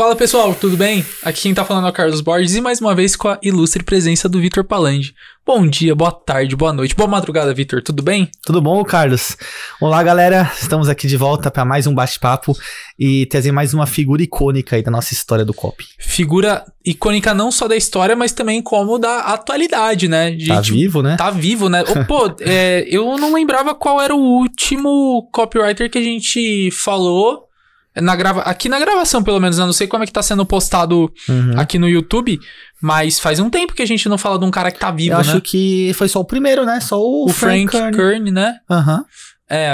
Fala pessoal, tudo bem? Aqui quem tá falando é o Carlos Borges e mais uma vez com a ilustre presença do Vitor Palandi. Bom dia, boa tarde, boa noite, boa madrugada, Vitor, tudo bem? Tudo bom, Carlos? Olá, galera, estamos aqui de volta para mais um bate-papo e trazer mais uma figura icônica aí da nossa história do COP. Figura icônica não só da história, mas também como da atualidade, né? Gente, tá tipo, vivo, né? Tá vivo, né? Oh, pô, é, eu não lembrava qual era o último copywriter que a gente falou na grava... Aqui na gravação, pelo menos, Eu né? Não sei como é que tá sendo postado uhum. aqui no YouTube, mas faz um tempo que a gente não fala de um cara que tá vivo, Eu né? acho que foi só o primeiro, né? Só o, o Frank, Frank Kern. Kern, né? Aham. Uhum. É,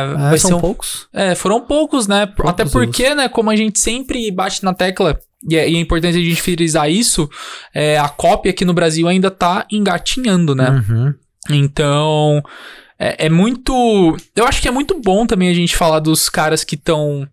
é, um... poucos. É, foram poucos, né? Poucos Até porque, né, como a gente sempre bate na tecla, e é, e é importante a gente frisar isso, é, a cópia aqui no Brasil ainda tá engatinhando, né? Uhum. Então, é, é, muito. Eu acho que é muito bom também a gente falar dos caras que estão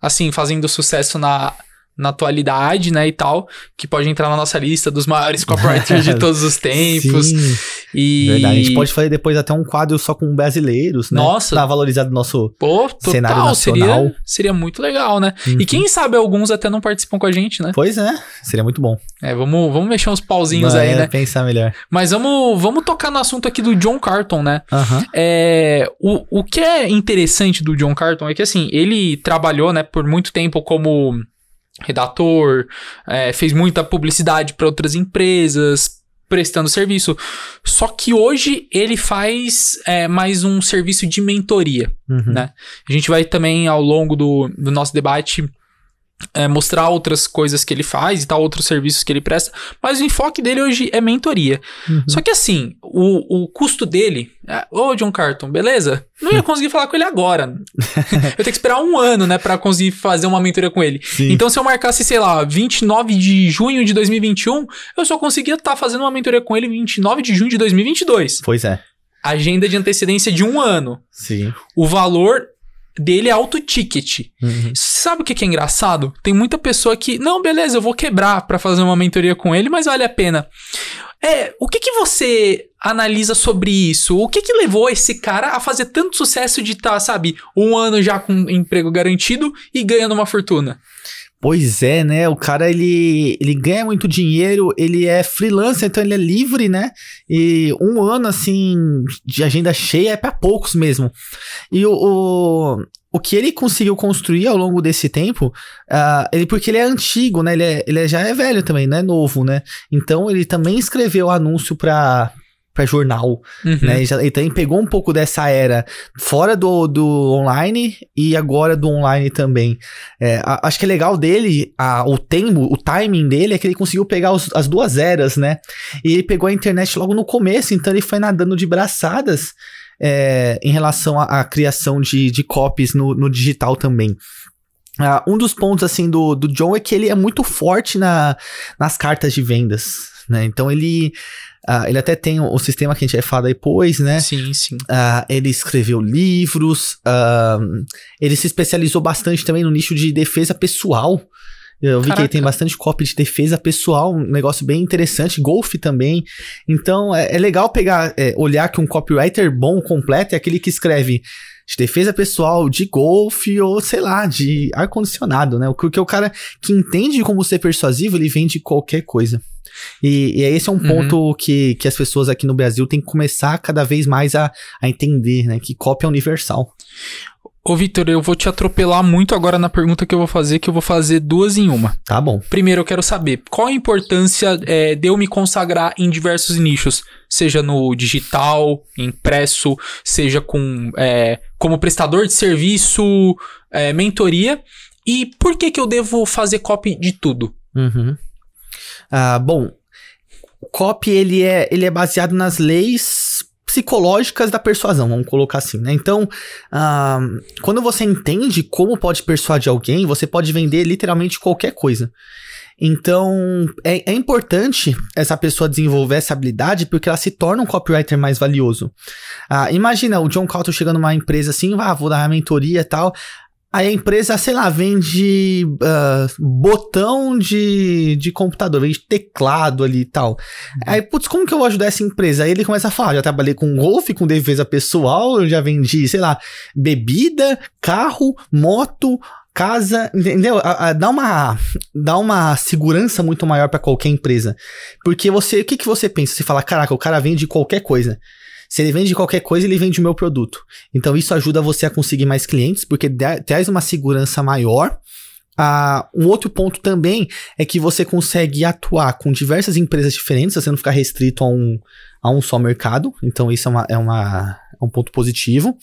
assim, fazendo sucesso na, na atualidade, né, e tal, que pode entrar na nossa lista dos maiores copywriters de todos os tempos. Sim. E... Verdade, a gente pode fazer depois até um quadro só com brasileiros, né? Nossa. Pra valorizar o nosso Pô, total, cenário nacional. Seria, seria muito legal, né? Uhum. E quem sabe alguns até não participam com a gente, né? Pois é, seria muito bom. É, vamos, vamos mexer uns pauzinhos Vai, aí, né? pensar melhor. Mas vamos, vamos tocar no assunto aqui do John Carton, né? Uhum. É, o, o que é interessante do John Carton é que, assim, ele trabalhou, né, por muito tempo como redator, é, fez muita publicidade para outras empresas, prestando serviço. Só que hoje ele faz é, mais um serviço de mentoria, uhum. né? A gente vai também, ao longo do, do nosso debate, é, mostrar outras coisas que ele faz e tal, outros serviços que ele presta, mas o enfoque dele hoje é mentoria. Uhum. Só que assim, o, o custo dele. É, Ô, John Carton, beleza? Não ia conseguir falar com ele agora. eu tenho que esperar um ano, né, para conseguir fazer uma mentoria com ele. Sim. Então, se eu marcasse, sei lá, 29 de junho de 2021, eu só conseguia estar tá fazendo uma mentoria com ele 29 de junho de 2022. Pois é. Agenda de antecedência de um ano. Sim. O valor dele é alto ticket. Uhum. Sabe o que, que é engraçado? Tem muita pessoa que, não, beleza, eu vou quebrar para fazer uma mentoria com ele, mas vale a pena. É, o que que você analisa sobre isso? O que que levou esse cara a fazer tanto sucesso de estar, tá, sabe, um ano já com emprego garantido e ganhando uma fortuna? Pois é, né? O cara ele, ele ganha muito dinheiro, ele é freelancer, então ele é livre, né? E um ano assim de agenda cheia é para poucos mesmo. E o, o, o, que ele conseguiu construir ao longo desse tempo, uh, ele porque ele é antigo, né? Ele, é, ele é, já é velho também, não é novo, né? Então ele também escreveu anúncio para para jornal, uhum. né? Ele, já, também pegou um pouco dessa era fora do, do online e agora do online também. É, a, acho que é legal dele, a, o tempo, o timing dele é que ele conseguiu pegar os, as duas eras, né? E ele pegou a internet logo no começo, então ele foi nadando de braçadas é, em relação à criação de, de copies no, no digital também. Uh, um dos pontos, assim, do, do John é que ele é muito forte na, nas cartas de vendas, né? Então ele Uh, ele até tem o, o, sistema que a gente vai falar depois, né? Sim, sim. Uh, ele escreveu livros, uh, ele se especializou bastante também no nicho de defesa pessoal. Eu vi que ele tem bastante copy de defesa pessoal, um negócio bem interessante, golfe também. Então é, é legal pegar, é, olhar que um copywriter bom, completo, é aquele que escreve de defesa pessoal, de golfe ou sei lá, de ar-condicionado, né? Porque o cara que entende como ser persuasivo, ele vende qualquer coisa. E, e esse é um uhum. ponto que, que as pessoas aqui no Brasil têm que começar cada vez mais a, a entender, né? Que cópia é universal. Ô, Vitor, eu vou te atropelar muito agora na pergunta que eu vou fazer, que eu vou fazer duas em uma. Tá bom. Primeiro, eu quero saber qual a importância é, de eu me consagrar em diversos nichos, seja no digital, impresso, seja com é, como prestador de serviço, é, mentoria, e por que que eu devo fazer copy de tudo? Uhum. Ah, bom, o COP ele é, ele é baseado nas leis psicológicas da persuasão, vamos colocar assim, né? Então, ah, quando você entende como pode persuadir alguém, você pode vender literalmente qualquer coisa. Então, é, é, importante essa pessoa desenvolver essa habilidade porque ela se torna um copywriter mais valioso. Ah, imagina o John Calton chegando numa empresa assim, ah, vou dar uma mentoria e tal. Aí a empresa, sei lá, vende uh, botão de, de computador, vende teclado ali e tal. Uhum. Aí, putz, como que eu vou ajudar essa empresa? Aí ele começa a falar: ah, já trabalhei com golfe, com defesa pessoal, eu já vendi, sei lá, bebida, carro, moto, casa, entendeu? A, a, dá uma dá uma segurança muito maior para qualquer empresa. Porque você, o que que você pensa? Você fala, caraca, o cara vende qualquer coisa. Se ele vende qualquer coisa, ele vende o meu produto. Então isso ajuda você a conseguir mais clientes, porque traz uma segurança maior. Ah, um outro ponto também é que você consegue atuar com diversas empresas diferentes, você não ficar restrito a um, a um só mercado. Então, isso é, uma, é, uma, é um ponto positivo.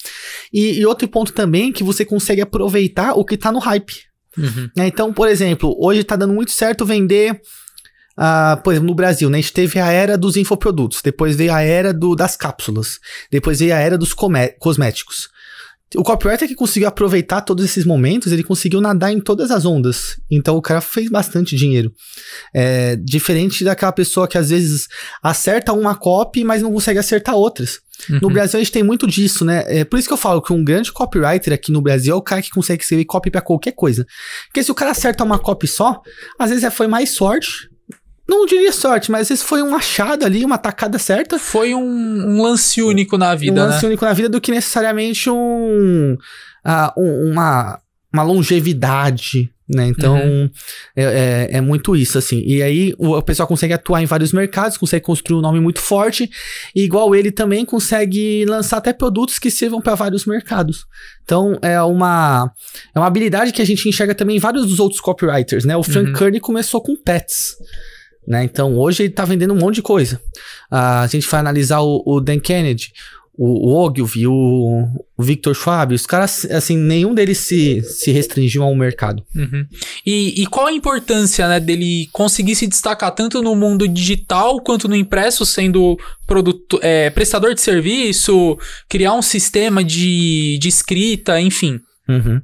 E, e, outro ponto também é que você consegue aproveitar o que está no hype. Uhum. Né, então, por exemplo, hoje está dando muito certo vender ah, por exemplo, no Brasil, né? A gente teve a era dos infoprodutos, depois veio a era do, das cápsulas, depois veio a era dos cosméticos. O copywriter é que conseguiu aproveitar todos esses momentos, ele conseguiu nadar em todas as ondas. Então o cara fez bastante dinheiro. É, diferente daquela pessoa que às vezes acerta uma copy, mas não consegue acertar outras. Uhum. No Brasil a gente tem muito disso, né? É por isso que eu falo que um grande copywriter aqui no Brasil é o cara que consegue escrever copy para qualquer coisa. Porque se o cara acerta uma copy só, às vezes é, foi mais sorte não diria sorte, mas esse foi um achado ali, uma tacada certa. Foi um, um lance único na vida. Um né? lance né? único na vida do que necessariamente um, uh, um uma, uma longevidade, né? Então uhum. é, é, é, muito isso, assim. E aí o, o pessoal consegue atuar em vários mercados, consegue construir um nome muito forte, e igual ele também consegue lançar até produtos que sirvam para vários mercados. Então é uma, é uma habilidade que a gente enxerga também em vários dos outros copywriters, né? O Frank uhum. Kearney começou com pets. Né? Então hoje ele está vendendo um monte de coisa. Ah, a gente vai analisar o, o Dan Kennedy, o, o Ogilvy, o, o Victor Schwab, os caras, assim, nenhum deles se, se restringiu a um mercado. Uhum. E, e, qual a importância né, dele conseguir se destacar tanto no mundo digital quanto no impresso, sendo produto, é, prestador de serviço, criar um sistema de, de escrita, enfim? Uhum.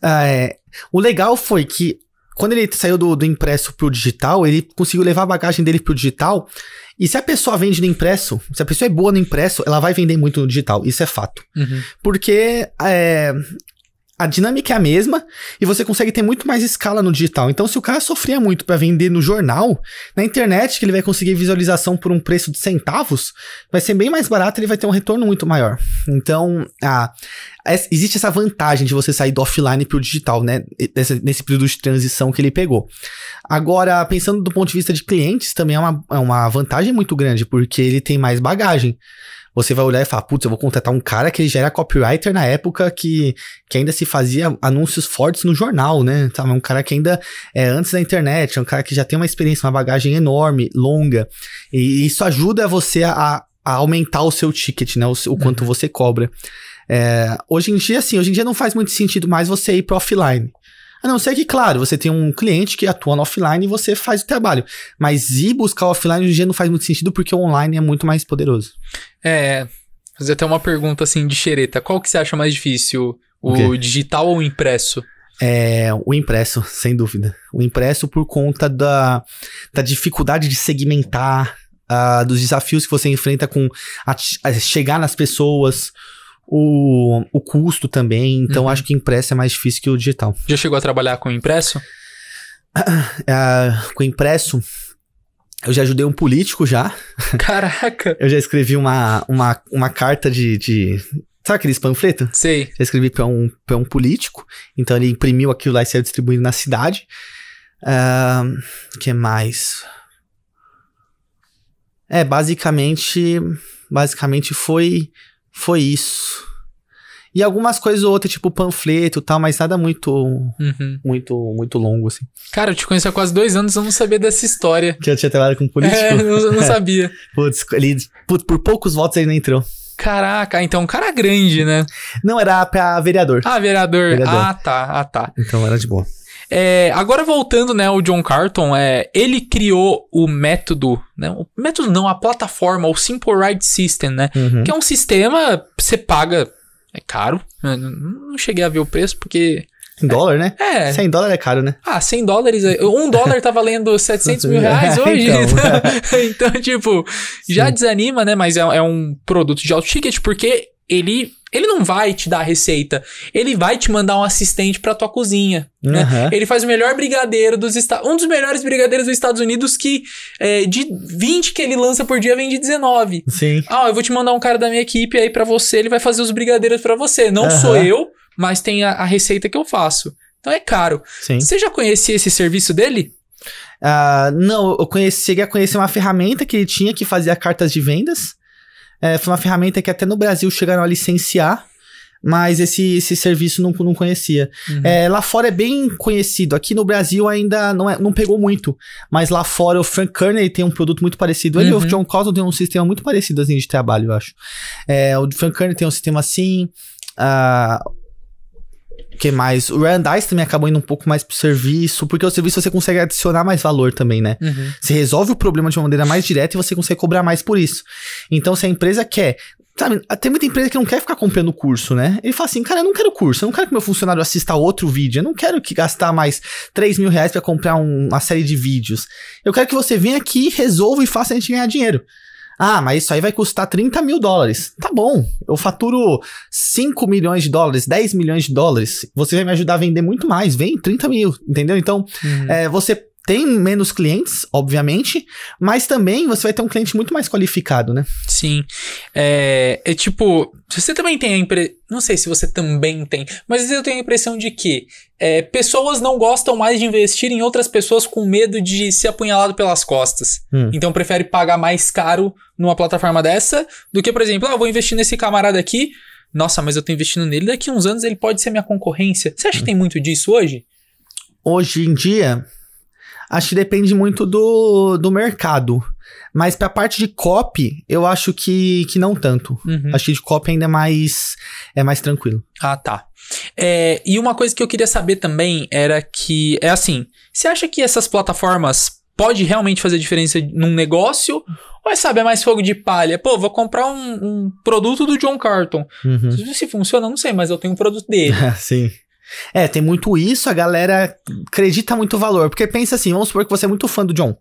Ah, é, o legal foi que quando ele saiu do, do impresso pro digital, ele conseguiu levar a bagagem dele pro digital. E se a pessoa vende no impresso, se a pessoa é boa no impresso, ela vai vender muito no digital. Isso é fato. Uhum. Porque é, a dinâmica é a mesma e você consegue ter muito mais escala no digital. Então, se o cara sofria muito para vender no jornal, na internet, que ele vai conseguir visualização por um preço de centavos, vai ser bem mais barato e ele vai ter um retorno muito maior. Então, a, a, existe essa vantagem de você sair do offline para o digital, né? Nesse, nesse, período de transição que ele pegou. Agora, pensando do ponto de vista de clientes, também é uma, é uma vantagem muito grande, porque ele tem mais bagagem você vai olhar e falar, putz, eu vou contratar um cara que ele já era copywriter na época que, que ainda se fazia anúncios fortes no jornal, né? Tá, Sabe? Um cara que ainda é antes da internet, é um cara que já tem uma experiência, uma bagagem enorme, longa. E isso ajuda você a, a aumentar o seu ticket, né? O, o quanto uhum. você cobra. É, hoje em dia, assim, hoje em dia não faz muito sentido mais você ir para offline. A não ser que, claro, você tem um cliente que atua no offline e você faz o trabalho. Mas ir buscar o offline hoje em dia não faz muito sentido porque o online é muito mais poderoso. É. Fazer até uma pergunta assim de xereta. Qual que você acha mais difícil? O, o digital ou o impresso? É, o impresso, sem dúvida. O impresso por conta da, da dificuldade de segmentar, uh, dos desafios que você enfrenta com a, a chegar nas pessoas, o, o custo também. Então uhum. acho que impresso é mais difícil que o digital. Já chegou a trabalhar com impresso? Ah, com impresso, eu já ajudei um político já. Caraca! eu já escrevi uma, uma, uma carta de, de. Sabe aqueles panfletos? Sei. Já escrevi para um, pra um político. Então ele imprimiu aquilo lá e saiu distribuindo na cidade. O uh, ah, que mais? É, basicamente. Basicamente foi foi isso. E algumas coisas ou outra, tipo panfleto e tal, mas nada muito, uhum. muito, muito longo, assim. Cara, eu te conheço há quase dois anos, eu não sabia dessa história. Que eu tinha trabalhado com político? É, eu não sabia. Putz, ele, por, por poucos votos ele não entrou. Caraca, ah, então é um cara grande, né? Não, era pra vereador. Ah, vereador. vereador. Ah, tá, ah, tá. Então era de boa. É, agora voltando, né, o John Carton, é, ele criou o método, né, o método não, a plataforma, o Simple Ride System, né, uhum. que é um sistema, você paga, é caro, né, não cheguei a ver o preço porque... Em dólar, né? É. 100 dólares é caro, né? Ah, 100 dólares. É, um dólar tá valendo 700 mil reais hoje. então, então, né? então, tipo, já Sim. desanima, né? Mas é, é um produto de alto ticket, porque ele ele não vai te dar a receita, ele vai te mandar um assistente para tua cozinha. Uhum. Né? Ele faz o melhor brigadeiro dos Estados um dos melhores brigadeiros dos Estados Unidos que é, de 20 que ele lança por dia vende 19. Sim. Ah, eu vou te mandar um cara da minha equipe aí para você, ele vai fazer os brigadeiros para você. Não uhum. sou eu, mas tem a, a, receita que eu faço. Então é caro. Sim. Você já conhecia esse serviço dele? Uh, não, eu conheci, cheguei a conhecer uma ferramenta que ele tinha que fazia cartas de vendas. É, foi uma ferramenta que até no Brasil chegaram a licenciar, mas esse, esse serviço não, não conhecia. Uhum. É, lá fora é bem conhecido, aqui no Brasil ainda não, é, não pegou muito, mas lá fora o Frank Kerner tem um produto muito parecido, ele uhum. e o uhum. John Cotton tem um sistema muito parecido assim de trabalho, eu acho. É, o Frank Kerner tem um sistema assim, Uh, que mais? O Randais também acabou indo um pouco mais pro serviço, porque o serviço você consegue adicionar mais valor também, né? Uhum. Você resolve o problema de uma maneira mais direta e você consegue cobrar mais por isso. Então, se a empresa quer Sabe, tem muita empresa que não quer ficar comprando curso, né? Ele fala assim, cara, eu não quero curso, eu não quero que meu funcionário assista outro vídeo, eu não quero que gastar mais 3 mil reais pra comprar um, uma série de vídeos. Eu quero que você venha aqui, resolva e faça a gente ganhar dinheiro. Ah, mas isso aí vai custar 30 mil dólares. Tá bom, eu faturo 5 milhões de dólares, 10 milhões de dólares. Você vai me ajudar a vender muito mais. Vem, 30 mil, entendeu? Então, uhum. é, você tem menos clientes, obviamente, mas também você vai ter um cliente muito mais qualificado, né? Sim. É, é tipo, você também tem a impressão. Não sei se você também tem, mas eu tenho a impressão de que é, pessoas não gostam mais de investir em outras pessoas com medo de ser apunhalado pelas costas. Hum. Então prefere pagar mais caro numa plataforma dessa do que, por exemplo, ah, vou investir nesse camarada aqui. Nossa, mas eu tô investindo nele, daqui uns anos ele pode ser minha concorrência. Você acha hum. que tem muito disso hoje? Hoje em dia, Acho que depende muito do, do mercado. Mas pra parte de copy, eu acho que, que não tanto. Uhum. Acho que de copy ainda é mais, é mais tranquilo. Ah, tá. É, e uma coisa que eu queria saber também era que, é assim, você acha que essas plataformas pode realmente fazer diferença num negócio? Ou é, sabe, é mais fogo de palha? Pô, vou comprar um, um produto do John Carton. Uhum. Se funciona, não sei, mas eu tenho um produto dele. Sim. É, tem muito isso, a galera acredita muito valor. Porque pensa assim, vamos supor que você é muito fã do John.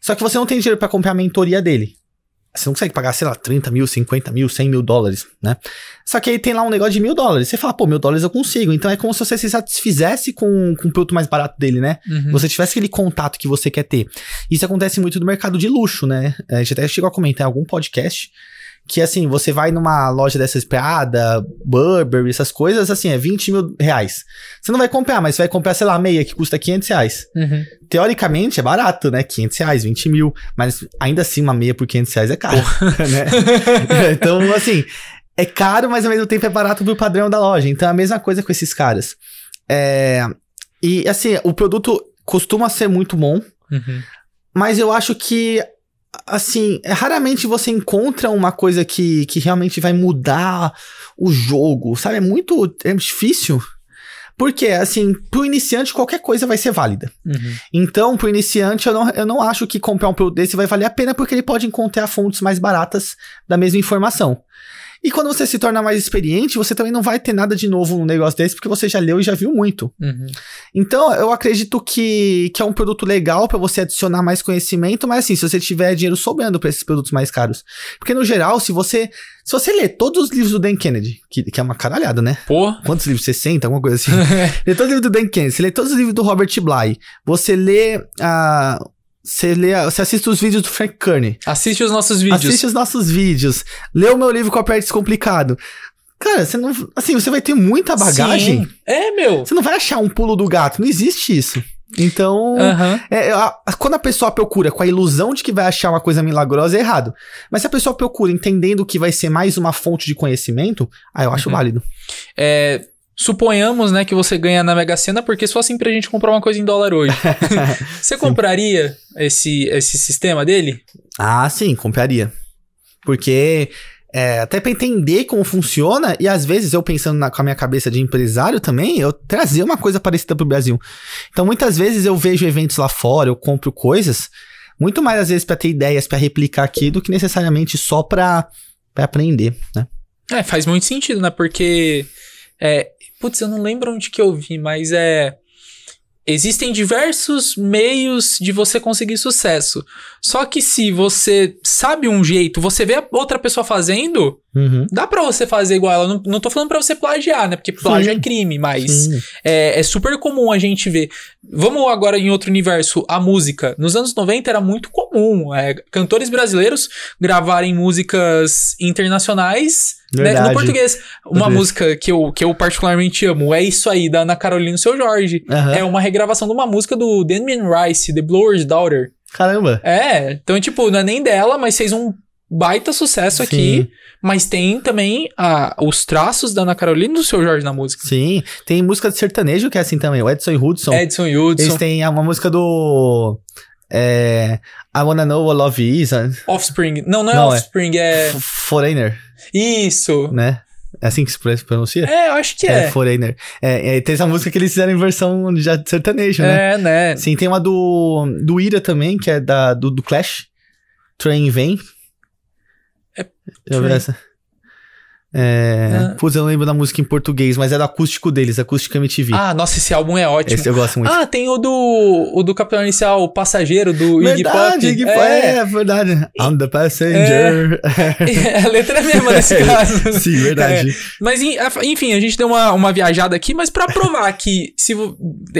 Só que você não tem dinheiro para comprar a mentoria dele. Você não consegue pagar, sei lá, 30 mil, 50 mil, 100 mil dólares, né? Só que aí tem lá um negócio de mil dólares. Você fala, pô, mil dólares eu consigo. Então é como se você se satisfizesse com, com o produto mais barato dele, né? Uhum. Você tivesse aquele contato que você quer ter. Isso acontece muito no mercado de luxo, né? A gente até chegou a comentar em algum podcast que assim, você vai numa loja dessas Prada, Burberry, essas coisas, assim, é 20 mil reais. Você não vai comprar, mas você vai comprar, sei lá, meia que custa 500 reais. Uhum. Teoricamente é barato, né? 500 reais, 20 mil. Mas ainda assim, uma meia por 500 reais é caro. né? então, assim, é caro, mas ao mesmo tempo é barato pro padrão da loja. Então é a mesma coisa com esses caras. É... E assim, o produto costuma ser muito bom. Uhum. Mas eu acho que assim, raramente você encontra uma coisa que, que realmente vai mudar o jogo, sabe? É muito é difícil. Porque, assim, pro iniciante qualquer coisa vai ser válida. Uhum. Então, pro iniciante, eu não, eu não acho que comprar um produto desse vai valer a pena, porque ele pode encontrar fontes mais baratas da mesma informação. E quando você se torna mais experiente, você também não vai ter nada de novo num negócio desse, porque você já leu e já viu muito. Uhum. Então, eu acredito que, que é um produto legal para você adicionar mais conhecimento, mas assim, se você tiver dinheiro sobrando para esses produtos mais caros. Porque no geral, se você se você ler todos os livros do Dan Kennedy, que, que é uma caralhada, né? Pô. Quantos livros? 60, alguma coisa assim. lê todos os livros do Dan Kennedy, você lê todos os livros do Robert Bly, você lê a ah, você, lê, você assiste os vídeos do Frank Kearney. Assiste os nossos vídeos. Assiste os nossos vídeos. Lê o meu livro Copyright Descomplicado. Cara, você não. Assim, você vai ter muita bagagem. Sim. É, meu. Você não vai achar um pulo do gato. Não existe isso. Então, uhum. é, a, a, quando a pessoa procura com a ilusão de que vai achar uma coisa milagrosa, é errado. Mas se a pessoa procura entendendo que vai ser mais uma fonte de conhecimento, aí eu acho uhum. válido. É, Suponhamos, né, que você ganha na Mega Sena, porque só assim pra gente comprar uma coisa em dólar hoje. você compraria esse, esse sistema dele? Ah, sim, compraria. Porque é, até para entender como funciona, e às vezes eu pensando na, com a minha cabeça de empresário também, eu trazer uma coisa parecida pro Brasil. Então muitas vezes eu vejo eventos lá fora, eu compro coisas, muito mais às vezes para ter ideias para replicar aqui do que necessariamente só para aprender, né? É, faz muito sentido, né? Porque é, Putz, eu não lembro onde que eu vi, mas é. Existem diversos meios de você conseguir sucesso. Só que se você sabe um jeito, você vê outra pessoa fazendo, uhum. dá para você fazer igual ela. Não, não tô falando pra você plagiar, né? Porque plágio Sim. é crime, mas é, é, super comum a gente ver. Vamos agora em outro universo, a música. Nos anos 90 era muito comum é, cantores brasileiros gravarem músicas internacionais né? No português. Uma Deus. música que eu, que eu particularmente amo é Isso Aí, da Ana Carolina e Seu Jorge. Uhum. É uma regravação de uma música do Damien Rice, The Blower's Daughter. Caramba. É, então, tipo, não é nem dela, mas fez um baita sucesso Sim. aqui. Mas tem também a, os traços da Ana Carolina e do seu Jorge na música. Sim, tem música de sertanejo que é assim também, o Edson e Hudson. Edson e Hudson. Eles têm é uma música do. É, I Wanna Know What Love Is. Né? Offspring. Não, não é não, é. Offspring, é. é... Foreigner. Isso. Né? É assim que se pronuncia? É, eu acho que é. É Foreigner. É, é, tem essa música que eles fizeram em versão de sertanejo, né? É, né? Sim, tem uma do, do Ira também, que é da, do, do Clash. Train Vem. É, Eu ouviu essa? É, é... Putz, eu não lembro da música em português, mas é do acústico deles, acústica MTV. Ah, nossa, esse álbum é ótimo. Esse eu gosto muito. Ah, tem o do, o do Capitão Inicial, o Passageiro, do Iggy Pop. Iggy é. é. é, verdade. I'm the passenger. É. é a letra é mesma nesse caso. Sim, verdade. É. Mas, enfim, a gente deu uma, uma viajada aqui, mas para provar que, se,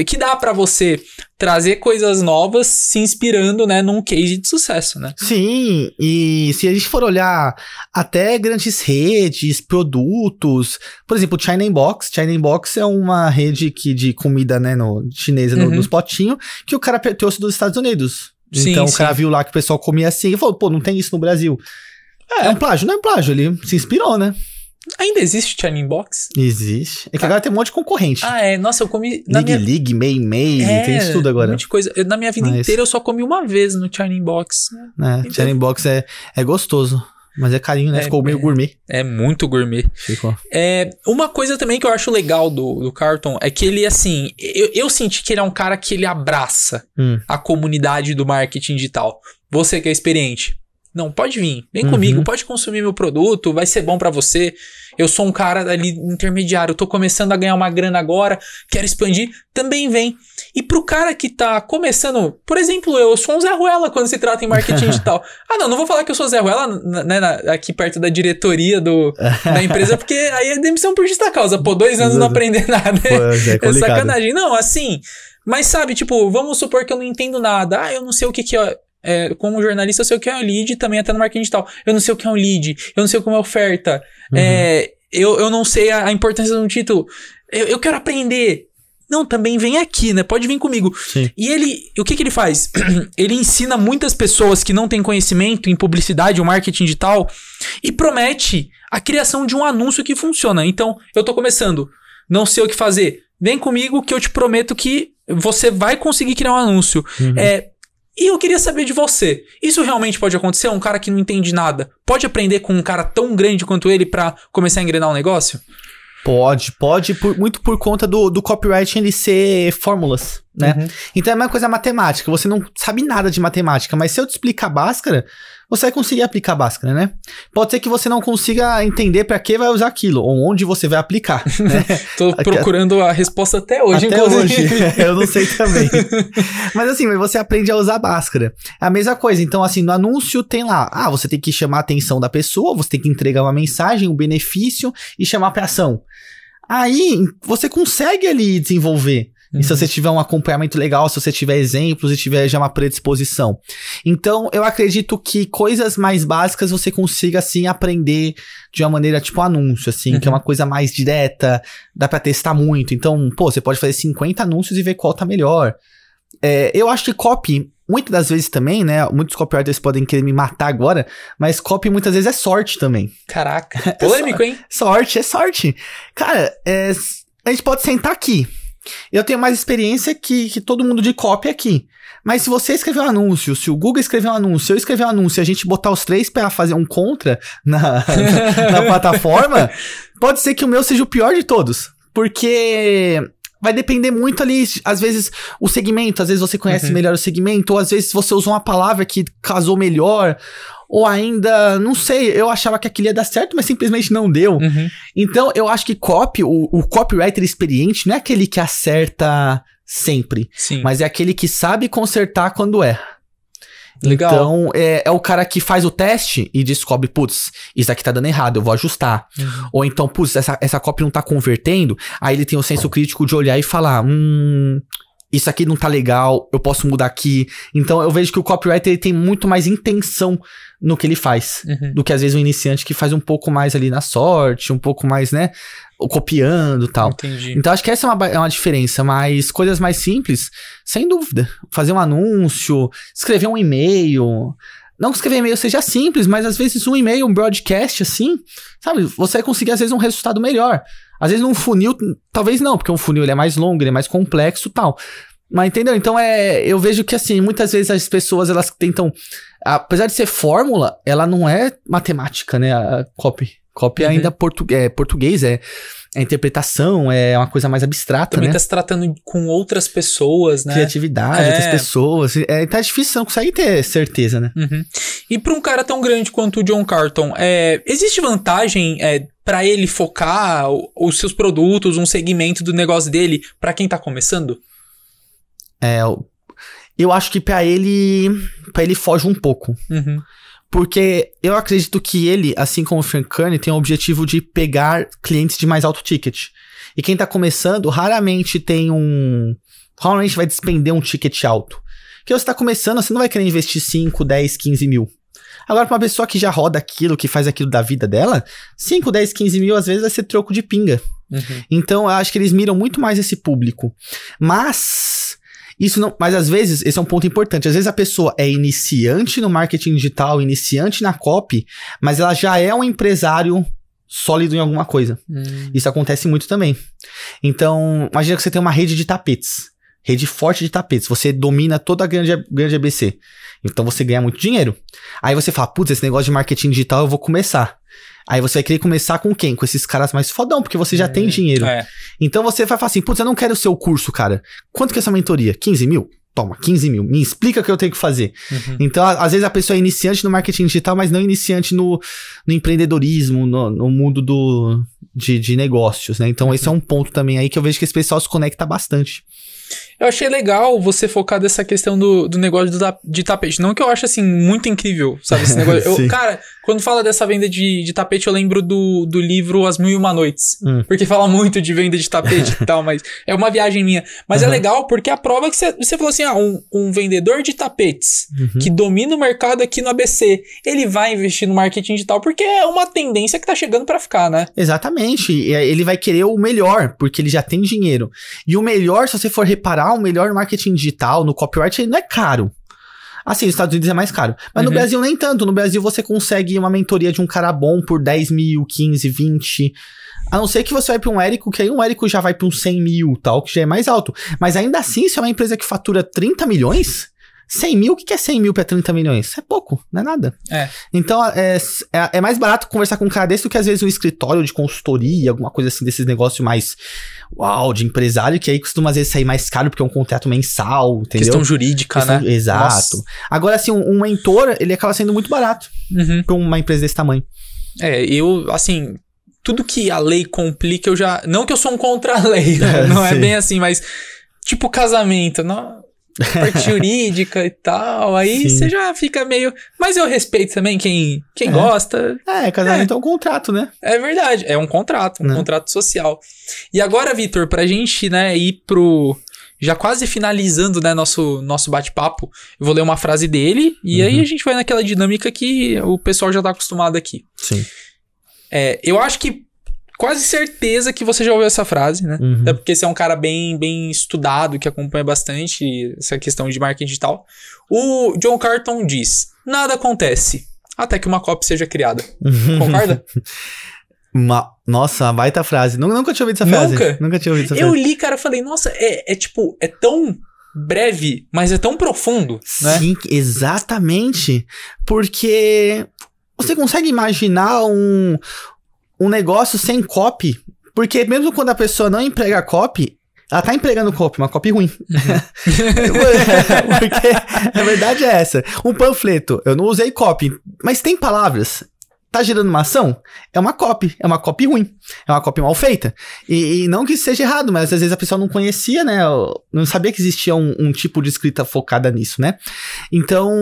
que dá para você trazer coisas novas se inspirando, né, num case de sucesso, né? Sim, e se a gente for olhar até grandes redes, produtos, por exemplo, China Inbox, China Inbox é uma rede que de comida, né, no, chinesa uhum. nos potinhos, que o cara trouxe dos Estados Unidos. Sim, então sim. o cara viu lá que o pessoal comia assim e falou, pô, não tem isso no Brasil. É, é um plágio, não é um plágio, ele se inspirou, né? Ainda existe Charming Box? Existe. É que ah. agora tem um monte de concorrente. Ah, é. Nossa, eu comi. Na League, minha... League, May, May, é, tem isso tudo agora. Um monte de coisa. Eu, na minha vida mas... inteira eu só comi uma vez no Charming Box. É, então... Charming Box é, é gostoso. Mas é carinho, né? É, Ficou meio é. gourmet. É, é muito gourmet. Ficou. É, uma coisa também que eu acho legal do, do Carlton é que ele, assim, eu, eu senti que ele é um cara que ele abraça hum. a comunidade do marketing digital. Você que é experiente, não, pode vir, vem uhum. comigo, pode consumir meu produto, vai ser bom para você. Eu sou um cara ali intermediário, eu tô começando a ganhar uma grana agora, quero expandir, também vem. E pro cara que tá começando, por exemplo, eu, eu sou um Zé Ruela quando se trata em marketing digital. Ah, não, não vou falar que eu sou Zé Ruela né, na, aqui perto da diretoria do, da empresa, porque aí é demissão por justa causa. Pô, dois anos não aprender nada. Né? Pô, é, é, é sacanagem. Não, assim, mas sabe, tipo, vamos supor que eu não entendo nada. Ah, eu não sei o que que é é, como jornalista, eu sei o que é um lead também até no marketing digital. Eu não sei o que é um lead, eu não sei como é oferta, uhum. é, eu, eu não sei a, a importância de um título. Eu, eu, quero aprender. Não, também vem aqui, né? Pode vir comigo. Sim. E ele, o que, que ele faz? ele ensina muitas pessoas que não têm conhecimento em publicidade ou marketing digital e promete a criação de um anúncio que funciona. Então, eu tô começando, não sei o que fazer. Vem comigo que eu te prometo que você vai conseguir criar um anúncio. Uhum. É, e eu queria saber de você. Isso realmente pode acontecer? É um cara que não entende nada pode aprender com um cara tão grande quanto ele para começar a engrenar um negócio? Pode, pode, por, muito por conta do, do copyright ele ser fórmulas, né? Uhum. Então é uma coisa matemática. Você não sabe nada de matemática, mas se eu te explicar a Bhaskara, você vai conseguir aplicar a Bhaskara, né? Pode ser que você não consiga entender para que vai usar aquilo, ou onde você vai aplicar. Né? Tô procurando a resposta até hoje, até inclusive. hoje. Eu não sei também. mas assim, você aprende a usar a Bhaskara. É a mesma coisa. Então, assim, no anúncio tem lá, ah, você tem que chamar a atenção da pessoa, você tem que entregar uma mensagem, um benefício e chamar para ação. Aí você consegue ali desenvolver. Uhum. E se uhum. você tiver um acompanhamento legal, se você tiver exemplos e tiver já uma predisposição. Então, eu acredito que coisas mais básicas você consiga, assim, aprender de uma maneira tipo anúncio, assim, uhum. que é uhum. uma coisa mais direta, dá pra testar muito. Então, pô, você pode fazer 50 anúncios e ver qual tá melhor. É, eu acho que copy, muitas das vezes também, né? Muitos copywriters podem querer me matar agora, mas copy muitas vezes é sorte também. Caraca, é polêmico, é so hein? Sorte, é sorte. Cara, é, a gente pode sentar aqui eu tenho mais experiência que, que todo mundo de cópia aqui. Mas se você escrever um anúncio, se o Google escrever um anúncio, se eu escrever um anúncio e a gente botar os três para fazer um contra na, na, na plataforma, pode ser que o meu seja o pior de todos. Porque vai depender muito ali, às vezes, o segmento, às vezes você conhece uhum. melhor o segmento, ou às vezes você usou uma palavra que casou melhor, ou ainda, não sei, eu achava que aquilo ia dar certo, mas simplesmente não deu. Uhum. Então, eu acho que copy, o, o copywriter experiente não é aquele que acerta sempre, Sim. mas é aquele que sabe consertar quando é Legal. Então, é, é o cara que faz o teste e descobre, putz, isso aqui tá dando errado, eu vou ajustar. Uhum. Ou então, putz, essa, essa copy não tá convertendo. Aí ele tem o senso crítico de olhar e falar, hum, isso aqui não tá legal, eu posso mudar aqui. Então eu vejo que o copywriter ele tem muito mais intenção no que ele faz uhum. do que às vezes o um iniciante que faz um pouco mais ali na sorte, um pouco mais, né, copiando tal. Entendi. Então acho que essa é uma, é uma diferença, mas coisas mais simples, sem dúvida. Fazer um anúncio, escrever um e-mail, não que escrever e-mail seja simples, mas às vezes um e-mail, um broadcast assim, sabe? Você vai conseguir às vezes um resultado melhor. Às vezes num funil, talvez não, porque um funil é mais longo, é mais complexo tal. Mas entendeu? Então é, eu vejo que assim, muitas vezes as pessoas elas tentam, apesar de ser fórmula, ela não é matemática, né? A copy, copy é uhum. ainda portu é, português é a interpretação, é uma coisa mais abstrata, Também né? tá se tratando com outras pessoas, né? Criatividade, é. outras pessoas. É, tá difícil, não consegue ter certeza, né? Uhum. E para um cara tão grande quanto o John Carton, é, existe vantagem é, para ele focar os seus produtos, um segmento do negócio dele para quem tá começando? É, eu acho que para ele, para ele foge um pouco. Uhum. Porque eu acredito que ele, assim como o Francani, tem o objetivo de pegar clientes de mais alto ticket. E quem tá começando raramente tem um. Raramente vai despender um ticket alto. Porque você tá começando, você não vai querer investir 5, 10, 15 mil. Agora, pra uma pessoa que já roda aquilo, que faz aquilo da vida dela, 5, 10, 15 mil às vezes vai ser troco de pinga. Uhum. Então, eu acho que eles miram muito mais esse público. Mas isso não, mas às vezes, esse é um ponto importante. Às vezes a pessoa é iniciante no marketing digital, iniciante na copy, mas ela já é um empresário sólido em alguma coisa. Hum. Isso acontece muito também. Então, imagina que você tem uma rede de tapetes rede forte de tapetes, você domina toda a grande, grande ABC. Então você ganha muito dinheiro. Aí você fala, putz, esse negócio de marketing digital eu vou começar. Aí você vai querer começar com quem? Com esses caras mais fodão, porque você já tem é, dinheiro. É. Então você vai falar assim, putz, eu não quero o seu curso, cara. Quanto que é essa mentoria? 15 mil? Toma, 15 mil. Me explica o que eu tenho que fazer. Uhum. Então, às vezes a pessoa é iniciante no marketing digital, mas não iniciante no, no empreendedorismo, no, no, mundo do, de, de negócios, né? Então, uhum. esse é uhum. um ponto também aí que eu vejo que esse pessoal se conecta bastante. Eu achei legal você focar nessa questão do, do negócio do, de tapete. Não que eu acho, assim, muito incrível, sabe? Esse negócio. eu, cara, quando fala dessa venda de, de tapete, eu lembro do, do livro As Mil e Uma Noites. Hum. Porque fala muito de venda de tapete e tal, mas é uma viagem minha. Mas uhum. é legal porque a prova é que você, você falou assim: ah, um, um vendedor de tapetes uhum. que domina o mercado aqui no ABC, ele vai investir no marketing digital porque é uma tendência que tá chegando para ficar, né? Exatamente. Ele vai querer o melhor, porque ele já tem dinheiro. E o melhor, se você for reparar, o um melhor marketing digital no copyright, não é caro. Assim, nos Estados Unidos é mais caro. Mas uhum. no Brasil nem tanto. No Brasil você consegue uma mentoria de um cara bom por 10 mil, 15, 20. A não ser que você vai para um Érico, que aí um Érico já vai para um 100 mil, tal, que já é mais alto. Mas ainda assim, se é uma empresa que fatura 30 milhões, 100 mil, o que é 100 mil para 30 milhões? é pouco, não é nada. É. Então, é, é, é, mais barato conversar com um cara desse do que às vezes um escritório de consultoria, alguma coisa assim, desses negócios mais, uau, de empresário, que aí costuma às vezes sair mais caro porque é um contrato mensal, entendeu? Questão jurídica, Questão, né? Exato. Nossa. Agora, assim, um, um, mentor, ele acaba sendo muito barato uhum. uma empresa desse tamanho. É, eu, assim, tudo que a lei complica, eu já. Não que eu sou um contra a lei, né? é, não é sim. é bem assim, mas. Tipo casamento, não, parte jurídica e tal. Aí Sim. você já fica meio. Mas eu respeito também quem, quem é. gosta. É, casamento é. é. um contrato, né? É verdade, é um contrato, um Não. Né? contrato social. E agora, Vitor, pra gente né, ir pro. Já quase finalizando né, nosso, nosso bate-papo, eu vou ler uma frase dele e uhum. aí a gente vai naquela dinâmica que o pessoal já tá acostumado aqui. Sim. É, eu acho que quase certeza que você já ouviu essa frase, né? Uhum. Até porque você é um cara bem, bem estudado, que acompanha bastante essa questão de marketing digital. O John Carton diz: nada acontece até que uma cópia seja criada. Concorda? Uma, nossa, uma baita frase. Nunca, tinha ouvido essa frase. Nunca? Nunca tinha ouvido essa frase. Eu li, cara, falei, nossa, é, é tipo, é tão breve, mas é tão profundo. Né? Sim, né? exatamente. Porque você consegue imaginar um, um negócio sem copy, porque mesmo quando a pessoa não emprega copy, ela tá empregando copy, uma copy ruim. porque a verdade é essa. Um panfleto, eu não usei copy, mas tem palavras. Tá gerando uma ação? É uma copy, é uma copy ruim, é uma copy mal feita. E, e não que seja errado, mas às vezes a pessoa não conhecia, né? Não sabia que existia um, um tipo de escrita focada nisso, né? Então,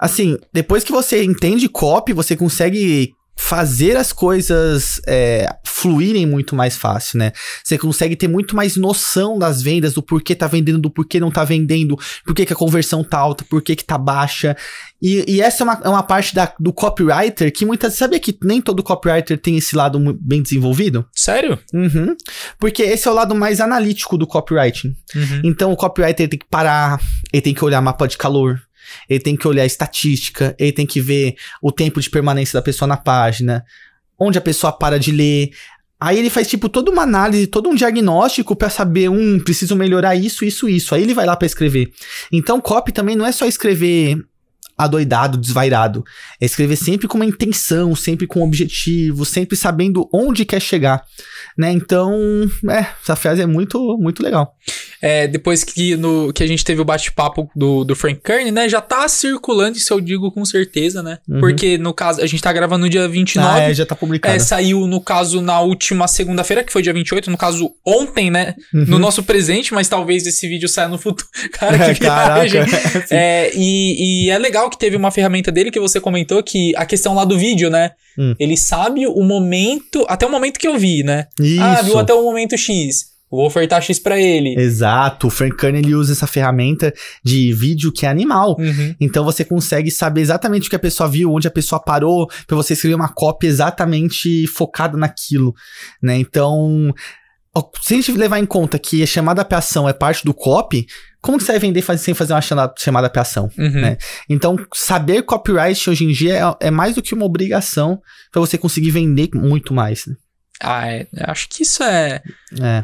assim, depois que você entende copy, você consegue fazer as coisas é, fluírem muito mais fácil, né? Você consegue ter muito mais noção das vendas, do porquê tá vendendo, do porquê não tá vendendo, por que, a conversão tá alta, por que, tá baixa. E, e essa é uma, é uma parte da, do copywriter que muitas. Sabia que nem todo copywriter tem esse lado bem desenvolvido? Sério? Uhum. Porque esse é o lado mais analítico do copywriting. Uhum. Então o copywriter tem que parar, ele tem que olhar mapa de calor, ele tem que olhar a estatística, ele tem que ver o tempo de permanência da pessoa na página, onde a pessoa para de ler. Aí ele faz tipo toda uma análise, todo um diagnóstico para saber, um, preciso melhorar isso, isso, isso. Aí ele vai lá para escrever. Então, copy também não é só escrever adoidado, desvairado. É escrever sempre com uma intenção, sempre com um objetivo, sempre sabendo onde quer chegar, né? Então, é, essa frase é muito, muito legal. É, depois que, no, que a gente teve o bate-papo do, do Frank Kern, né? Já tá circulando, isso eu digo com certeza, né? Uhum. Porque, no caso, a gente tá gravando no dia 29. Ah, é, já tá publicado. É, saiu, no caso, na última segunda-feira, que foi dia 28, no caso, ontem, né? Uhum. No nosso presente, mas talvez esse vídeo saia no futuro. Cara, que viagem. Caraca. É, e, e é legal legal que teve uma ferramenta dele que você comentou que a questão lá do vídeo, né? Hum. Ele sabe o momento, até o momento que eu vi, né? Isso. Ah, viu até o momento X. Vou ofertar X para ele. Exato. O Frank Kern, ele usa essa ferramenta de vídeo que é animal. Uhum. Então você consegue saber exatamente o que a pessoa viu, onde a pessoa parou, para você escrever uma cópia exatamente focada naquilo, né? Então, se a gente levar em conta que a chamada para ação é parte do copy, como que você vai vender faz, sem fazer uma chamada, chamada pra ação? Uhum. Né? Então, saber copyright hoje em dia é, é mais do que uma obrigação para você conseguir vender muito mais. Né? Ah, é, acho que isso é.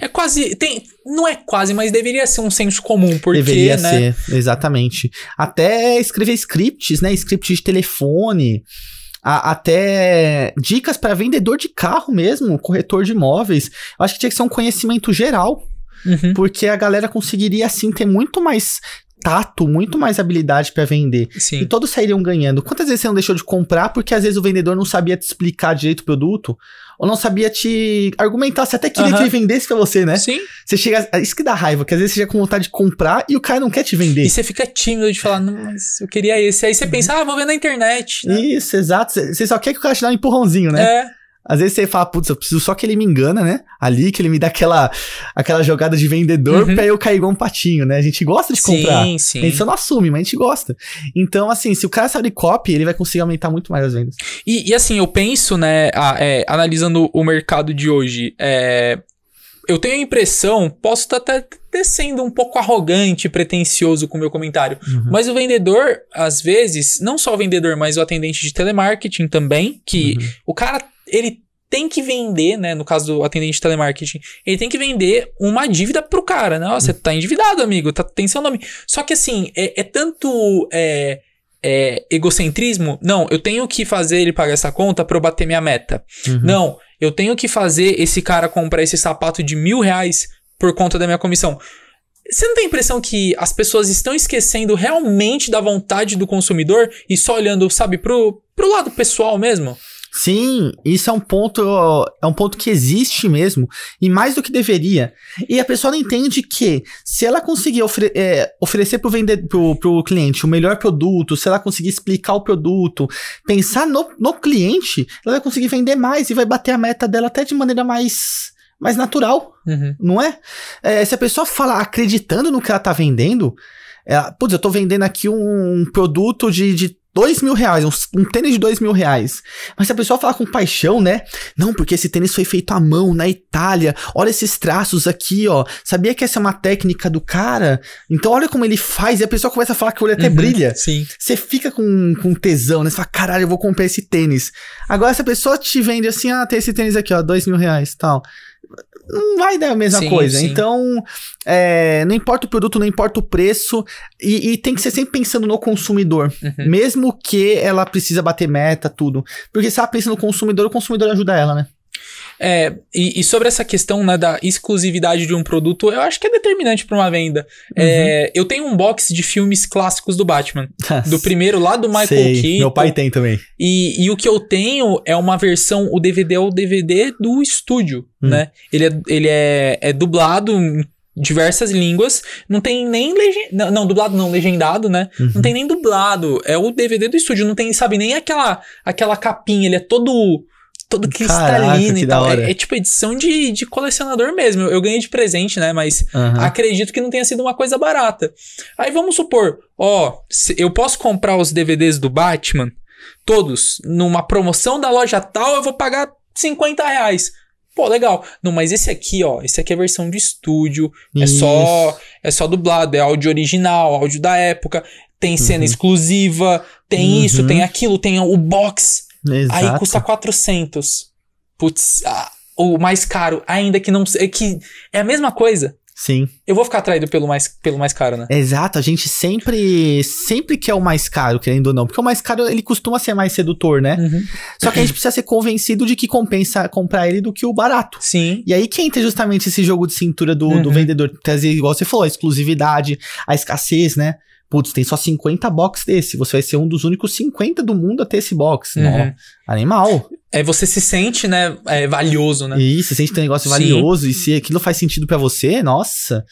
É, é quase. Tem, não é quase, mas deveria ser um senso comum, porque. Deveria né? ser, exatamente. Até escrever scripts, né? scripts de telefone. A, até dicas para vendedor de carro mesmo, corretor de imóveis. acho que tinha que ser um conhecimento geral Uhum. Porque a galera conseguiria, assim, ter muito mais tato, muito mais habilidade para vender. Sim. E todos sairiam ganhando. Quantas vezes você não deixou de comprar porque às vezes o vendedor não sabia te explicar direito o produto? Ou não sabia te argumentar, Você até queria uhum. que ele vendesse pra você, né? Sim. Você chega. É isso que dá raiva, que às vezes você já com vontade de comprar e o cara não quer te vender. E você fica tímido de falar, não, mas eu queria esse. Aí você uhum. pensa, ah, vou ver na internet. Né? Isso, exato. Você só quer que o cara te dá um empurrãozinho, né? É. Às vezes você fala, putz, eu preciso só que ele me engana, né? Ali, que ele me dá aquela, aquela jogada de vendedor uhum. pra eu cair igual um patinho, né? A gente gosta de comprar. Sim, sim. A gente só não assume, mas a gente gosta. Então, assim, se o cara sabe copy, ele vai conseguir aumentar muito mais as vendas. E, e assim, eu penso, né, a, é, analisando o mercado de hoje, é, eu tenho a impressão, posso estar tá, até sendo um pouco arrogante, pretencioso com o meu comentário, uhum. mas o vendedor, às vezes, não só o vendedor, mas o atendente de telemarketing também, que uhum. o cara ele tem que vender, né? No caso do atendente de telemarketing, ele tem que vender uma dívida pro cara, né? Ó, você tá endividado, amigo, tá, tem seu nome. Só que assim, é, é tanto é, é, egocentrismo. Não, eu tenho que fazer ele pagar essa conta pra eu bater minha meta. Uhum. Não, eu tenho que fazer esse cara comprar esse sapato de mil reais por conta da minha comissão. Você não tem a impressão que as pessoas estão esquecendo realmente da vontade do consumidor e só olhando, sabe, pro, pro lado pessoal mesmo? Sim, isso é um ponto é um ponto que existe mesmo e mais do que deveria. E a pessoa não entende que se ela conseguir ofre é, oferecer pro, vender, pro, o cliente o melhor produto, se ela conseguir explicar o produto, pensar no, no cliente, ela vai conseguir vender mais e vai bater a meta dela até de maneira mais mais natural, uhum. não é? é? Se a pessoa fala acreditando no que ela tá vendendo, ela, putz, eu tô vendendo aqui um, um produto de, de dois mil reais, um, um, tênis de dois mil reais. Mas se a pessoa falar com paixão, né? Não, porque esse tênis foi feito à mão na Itália. Olha esses traços aqui, ó. Sabia que essa é uma técnica do cara? Então olha como ele faz. E a pessoa começa a falar que o olho até uhum, brilha. Sim. Você fica com, com tesão, né? Você fala, caralho, eu vou comprar esse tênis. Agora, se a pessoa te vende assim, ah, tem esse tênis aqui, ó, dois mil reais, tal não vai dar a mesma sim, coisa. Sim. Então, é, não importa o produto, não importa o preço, e, e tem que ser sempre pensando no consumidor, uhum. mesmo que ela precisa bater meta, tudo. Porque se ela pensa no consumidor, o consumidor ajuda ela, né? É, e, e, sobre essa questão né, da exclusividade de um produto, eu acho que é determinante para uma venda. É, uhum. É, eu tenho um box de filmes clássicos do Batman. do primeiro lá do Michael Sei. Keaton. Meu pai tem também. E, e o que eu tenho é uma versão, o DVD é o DVD do estúdio, hum. né? Ele, é, ele é, é dublado em diversas línguas, não tem nem não, não, dublado não, legendado, né? Uhum. Não tem nem dublado, é o DVD do estúdio, não tem, sabe, nem aquela aquela capinha, ele é todo todo cristalino e tal. É, é, tipo edição de, de colecionador mesmo. Eu, eu ganhei de presente, né? Mas uhum. acredito que não tenha sido uma coisa barata. Aí vamos supor, ó, eu posso comprar os DVDs do Batman, todos, numa promoção da loja tal, eu vou pagar 50 reais. Pô, legal. Não, mas esse aqui, ó, esse aqui é a versão de estúdio. Isso. É só é só dublado, é áudio original, áudio da época. Tem cena uhum. exclusiva, tem uhum. isso, tem uhum. aquilo, tem o box Exato. Aí custa 400. Putz, ah, o mais caro, ainda que não. É, que é a mesma coisa. Sim. Eu vou ficar atraído pelo mais, pelo mais caro, né? Exato, a gente sempre sempre quer o mais caro, querendo ou não. Porque o mais caro, ele costuma ser mais sedutor, né? Uhum. Só que a gente precisa ser convencido de que compensa comprar ele do que o barato. Sim. E aí que entra justamente esse jogo de cintura do, uhum. do vendedor. Trazer, igual você falou, a exclusividade, a escassez, né? putz, tem só 50 box desse, você vai ser um dos únicos 50 do mundo a ter esse box. Uhum. animal. É, você se sente, né, é, valioso, né? Isso, você sente que um negócio Sim. valioso, e se aquilo faz sentido para você, nossa...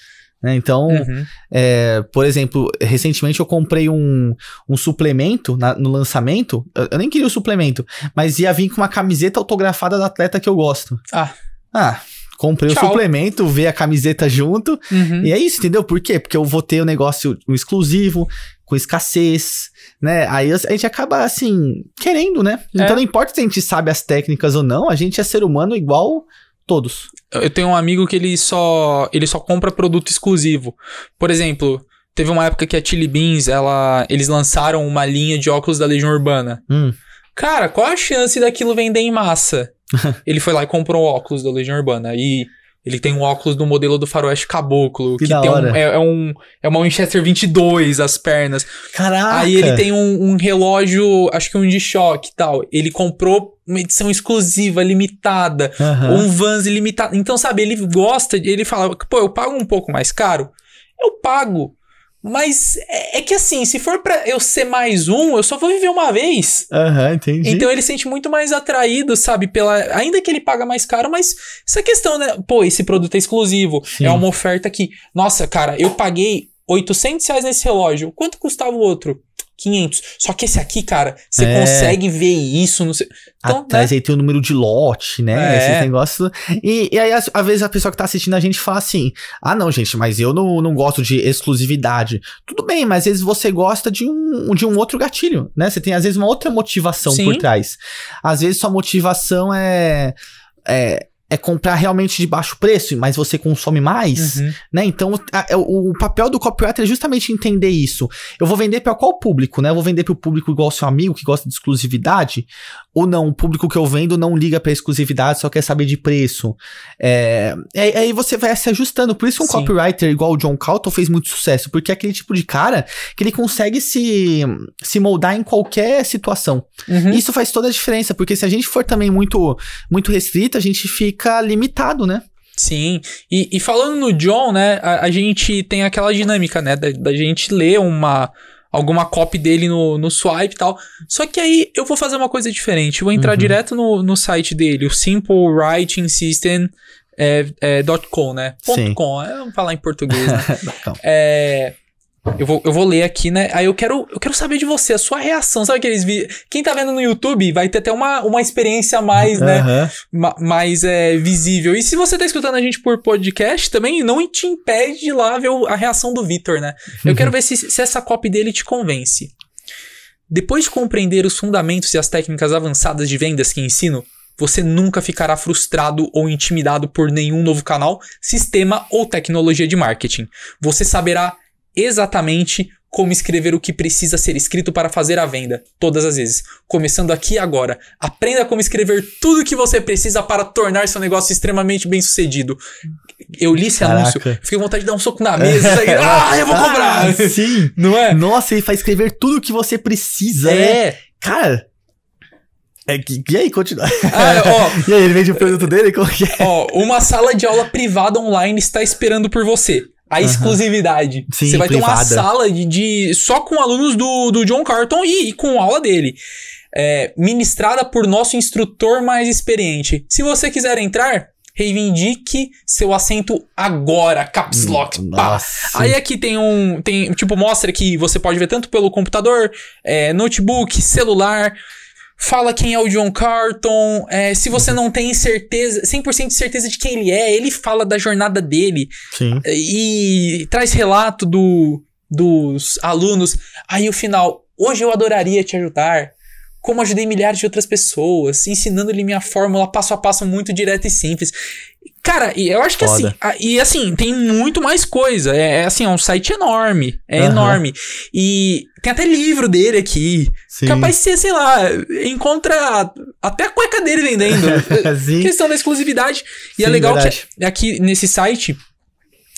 Né, então, uhum. é, por exemplo, recentemente eu comprei um, um suplemento na, no lançamento. Eu, eu, nem queria o suplemento, mas ia vir com uma camiseta autografada da atleta que eu gosto. Ah. Ah, Comprei Tchau. o suplemento, ver a camiseta junto. Uhum. E é isso, entendeu? Por quê? Porque eu vou ter um negócio um exclusivo, com escassez, né? Aí a gente acaba, assim, querendo, né? É. Então não importa se a gente sabe as técnicas ou não, a gente é ser humano igual todos. Eu tenho um amigo que ele só, ele só compra produto exclusivo. Por exemplo, teve uma época que a Chili Beans, ela, eles lançaram uma linha de óculos da Legião Urbana. Hum. Cara, qual a chance daquilo vender em massa? ele foi lá e comprou o óculos da Legião Urbana. E ele tem um óculos do modelo do faroeste caboclo, que, que tem um, é, é, um, é uma Winchester 22 as pernas. Caraca! Aí ele tem um, um relógio, acho que um de choque e tal. Ele comprou uma edição exclusiva, limitada, um Vans ilimitado. Então, sabe, ele gosta, ele fala, pô, eu pago um pouco mais caro? Eu pago. Mas é, é que assim, se for para eu ser mais um, eu só vou viver uma vez. Aham, uhum, entendi. Então ele sente muito mais atraído, sabe? Pela, ainda que ele paga mais caro, mas essa questão, né? Pô, esse produto é exclusivo. Sim. É uma oferta que, nossa, cara, eu paguei 800 reais nesse relógio. Quanto custava o outro? 500. Só que esse aqui, cara, você é. consegue ver isso. No seu... Então, Atrás né? aí tem o número de lote, né? É. Esses negócios. E, e aí, às, às vezes, a pessoa que tá assistindo a gente fala assim: ah, não, gente, mas eu não, não gosto de exclusividade. Tudo bem, mas às vezes você gosta de um, de um outro gatilho, né? Você tem, às vezes, uma outra motivação Sim. por trás. Às vezes, sua motivação é. É, é comprar realmente de baixo preço, mas você consome mais, uhum. né? Então, a, é, o, o, papel do copywriter é justamente entender isso. Eu vou vender para qual público, né? Eu vou vender para o público igual seu amigo que gosta de exclusividade ou não? O público que eu vendo não liga para exclusividade, só quer saber de preço. É, aí você vai se ajustando. Por isso um Sim. copywriter igual o John Calton fez muito sucesso, porque é aquele tipo de cara que ele consegue se se moldar em qualquer situação. Uhum. Isso faz toda a diferença, porque se a gente for também muito muito restrito, a gente fica fica limitado, né? Sim, e, e falando no John, né, a, a, gente tem aquela dinâmica, né, da, da gente ler uma, alguma copy dele no, no swipe e tal. Só que aí eu vou fazer uma coisa diferente. vou entrar uhum. direto no, no site dele, o Simple Writing System. É, é, .com, né? Sim. .com, é, vamos falar em português, né? é, eu vou, eu vou ler aqui, né? Aí eu quero, eu quero saber de você, a sua reação. Sabe aqueles vídeos. Quem tá vendo no YouTube vai ter até uma, uma experiência mais, uhum. né? Ma, mais é, visível. E se você tá escutando a gente por podcast, também não te impede de lá ver a reação do Vitor, né? Eu quero ver se, se essa copy dele te convence. Depois de compreender os fundamentos e as técnicas avançadas de vendas que ensino, você nunca ficará frustrado ou intimidado por nenhum novo canal, sistema ou tecnologia de marketing. Você saberá exatamente como escrever o que precisa ser escrito para fazer a venda, todas as vezes. Começando aqui agora, aprenda como escrever tudo o que você precisa para tornar seu negócio extremamente bem sucedido. Eu li esse Caraca. anúncio, fiquei com vontade de dar um soco na mesa e, ah, eu vou cobrar! Ah, sim! Não é? Nossa, ele faz escrever tudo o que você precisa. Né? É! Né? Cara, é, que, e aí, continua. Ah, é, ó, e aí, ele vende o produto dele? Como que é? Ó, uma sala de aula privada online está esperando por você a exclusividade. Sim, você vai privada. ter uma sala de, de, só com alunos do, do John Carton e, e com aula dele. É, ministrada por nosso instrutor mais experiente. Se você quiser entrar, reivindique seu assento agora, caps hum, lock. Pá. Aí aqui tem um, tem tipo mostra que você pode ver tanto pelo computador, é, notebook, celular fala quem é o John Carton. É, se você uhum. não tem certeza, 100% de certeza de quem ele é, ele fala da jornada dele. Sim. É, e, traz relato do, dos alunos. Aí o final, hoje eu adoraria te ajudar. Como ajudei milhares de outras pessoas, ensinando-lhe minha fórmula passo a passo muito direta e simples. Cara, eu acho que assim, Foda. assim, a, e assim, tem muito mais coisa. É, é assim, é um site enorme. É uhum. enorme. E tem até livro dele aqui. Sim. Capaz de ser, sei lá, encontra até a cueca dele vendendo. Questão da exclusividade. E é Sim, é legal verdade. que aqui nesse site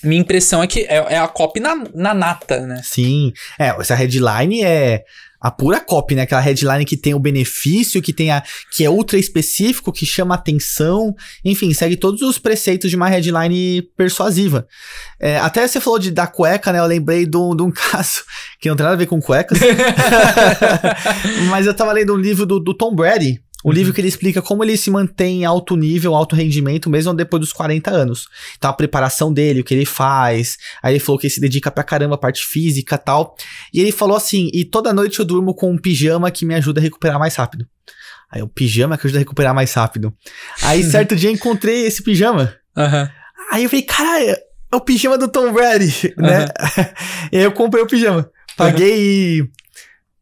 minha impressão é que é, é, a copy na, na nata, né? Sim. É, essa headline é a pura copy, né? Aquela headline que tem o benefício, que tem a, que é ultra específico, que chama atenção, enfim, segue todos os preceitos de uma headline persuasiva. É, até você falou de, da cueca, né? Eu lembrei de um caso que não tem nada a ver com cuecas. Mas eu tava lendo um livro do, do Tom Brady, o uhum. livro que ele explica como ele se mantém em alto nível, alto rendimento, mesmo depois dos 40 anos. Então, a preparação dele, o que ele faz. Aí ele falou que ele se dedica pra caramba à parte física tal. E ele falou assim: e toda noite eu durmo com um pijama que me ajuda a recuperar mais rápido. Aí o pijama que ajuda a recuperar mais rápido. Aí certo dia encontrei esse pijama. Uhum. Aí eu falei, cara, é o pijama do Tom Brady, uhum. né? e aí eu comprei o pijama. Paguei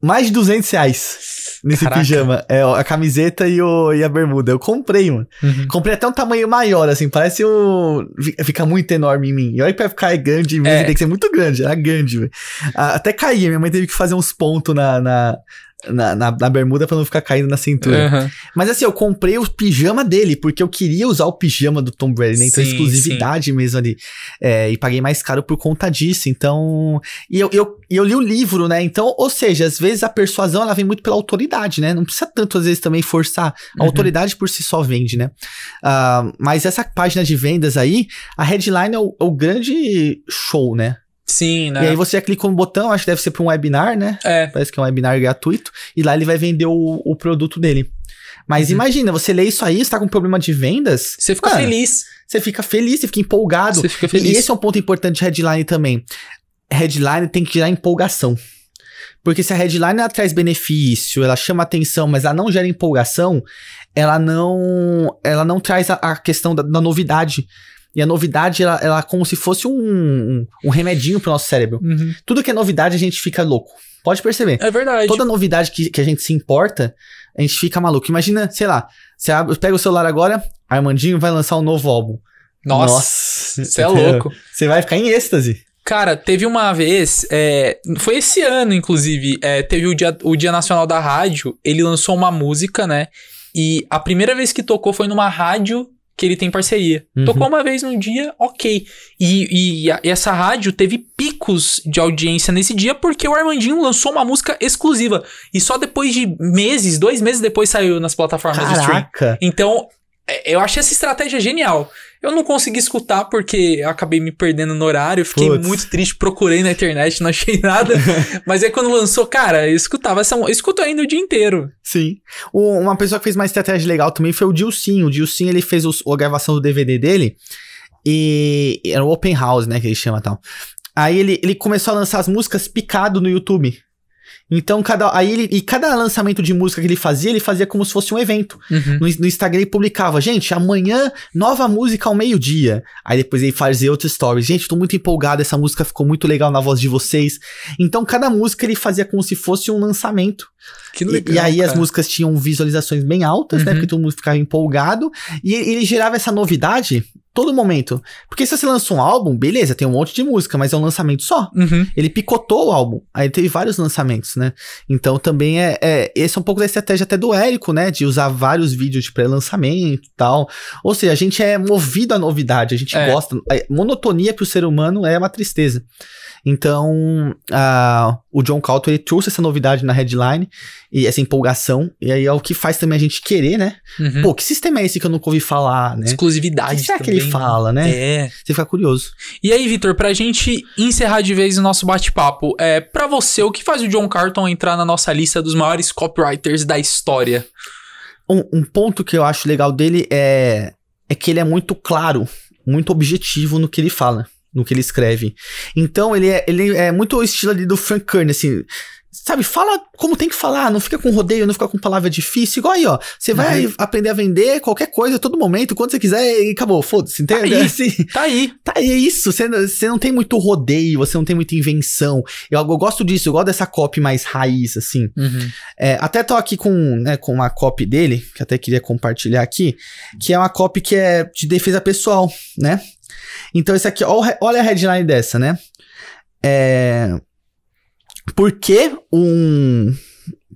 mais de 200 reais nesse Caraca. pijama. É, a camiseta e, o, e a bermuda. Eu comprei, mano. Uhum. Comprei até um tamanho maior, assim. Parece um. Fica muito enorme em mim. E olha que pra ficar grande mesmo, é. tem que ser muito grande. Era grande, velho. Até caía. Minha mãe teve que fazer uns pontos na, na na, na, na, bermuda pra não ficar caindo na cintura. Uhum. Mas assim, eu comprei o pijama dele, porque eu queria usar o pijama do Tom Brady, né? Então, sim, exclusividade sim. mesmo ali. É, e paguei mais caro por conta disso. Então. E eu, eu, eu li o livro, né? Então, ou seja, às vezes a persuasão ela vem muito pela autoridade, né? Não precisa tanto, às vezes, também forçar. A uhum. autoridade por si só vende, né? Uh, mas essa página de vendas aí, a headline é o, é o grande show, né? Sim, né? E aí você clica no botão, acho que deve ser para um webinar, né? É. Parece que é um webinar gratuito. E lá ele vai vender o, o produto dele. Mas uhum. imagina, você lê isso aí, está com problema de vendas. Você fica mano, feliz. Você fica feliz, você fica empolgado. Você fica feliz. E esse é um ponto importante de headline também. Headline tem que gerar empolgação. Porque se a headline ela traz benefício, ela chama atenção, mas ela não gera empolgação, ela não, ela não traz a, a questão da, da novidade. E a novidade, ela, ela é como se fosse um, um, um remedinho pro nosso cérebro. Uhum. Tudo que é novidade, a gente fica louco. Pode perceber. É verdade. Toda novidade que, que a gente se importa, a gente fica maluco. Imagina, sei lá, você abre, pega o celular agora, Armandinho vai lançar um novo álbum. Nossa, você é louco. Você vai ficar em êxtase. Cara, teve uma vez, é, foi esse ano, inclusive, é, teve o dia, o dia Nacional da Rádio, ele lançou uma música, né? E a primeira vez que tocou foi numa rádio que ele tem parceria. Uhum. Tocou uma vez no dia, ok. E, e, e, essa rádio teve picos de audiência nesse dia porque o Armandinho lançou uma música exclusiva. E só depois de meses, dois meses depois saiu nas plataformas Caraca. de streaming. Então, é, eu achei essa estratégia genial. Eu não consegui escutar porque acabei me perdendo no horário, fiquei muito triste, procurei na internet, não achei nada. mas aí quando lançou, cara, eu escutava essa. Eu escuto ainda o dia inteiro. Sim. O, uma pessoa que fez uma estratégia legal também foi o Dilcinho. O Dilcinho, ele fez os, a gravação do DVD dele. E era o Open House, né, que ele chama tal. Aí ele, ele começou a lançar as músicas picado no YouTube. Então, cada, aí ele, e cada lançamento de música que ele fazia, ele fazia como se fosse um evento. Uhum. No, no, Instagram ele publicava, gente, amanhã nova música ao meio-dia. Aí depois ele fazia outro stories, gente, tô muito empolgado, essa música ficou muito legal na voz de vocês. Então, cada música ele fazia como se fosse um lançamento. Que legal. E, e aí cara. as músicas tinham visualizações bem altas, né, uhum. né? Porque todo mundo ficava empolgado. E ele gerava essa novidade todo momento. Porque se você lança um álbum, beleza, tem um monte de música, mas é um lançamento só. Uhum. Ele picotou o álbum. Aí teve vários lançamentos, né? Então também é, é, Esse é um pouco da estratégia até do Érico, né? De usar vários vídeos de pré-lançamento e tal. Ou seja, a gente é movido à novidade, a gente é. gosta. A monotonia pro ser humano é uma tristeza. Então, o John Calton, ele trouxe essa novidade na headline e essa empolgação. E aí é o que faz também a gente querer, né? Uhum. Pô, que sistema é esse que eu nunca ouvi falar, né? Exclusividade. O que será que ele né? fala, né? É. Você fica curioso. E aí, Vitor, pra gente encerrar de vez o nosso bate-papo, é para você, o que faz o John Carlton entrar na nossa lista dos maiores copywriters da história? Um, um ponto que eu acho legal dele é, é que ele é muito claro, muito objetivo no que ele fala no que ele escreve. Então ele é, ele é muito o estilo ali do Frank Kern, assim. Sabe, fala como tem que falar, não fica com rodeio, não fica com palavra difícil. Igual aí, ó. Você vai uhum. aprender a vender qualquer coisa todo momento, quando você quiser, e acabou, foda-se, tá entendeu? Tá aí, assim, tá aí. Tá aí, é isso. Você, você não tem muito rodeio, você não tem muita invenção. Eu, eu gosto disso, eu gosto dessa copy mais raiz, assim. Uhum. É, até tô aqui com, né, com uma copy dele, que até queria compartilhar aqui, que é uma copy que é de defesa pessoal, né? Então, esse aqui, olha a headline dessa, né? É... Por que um.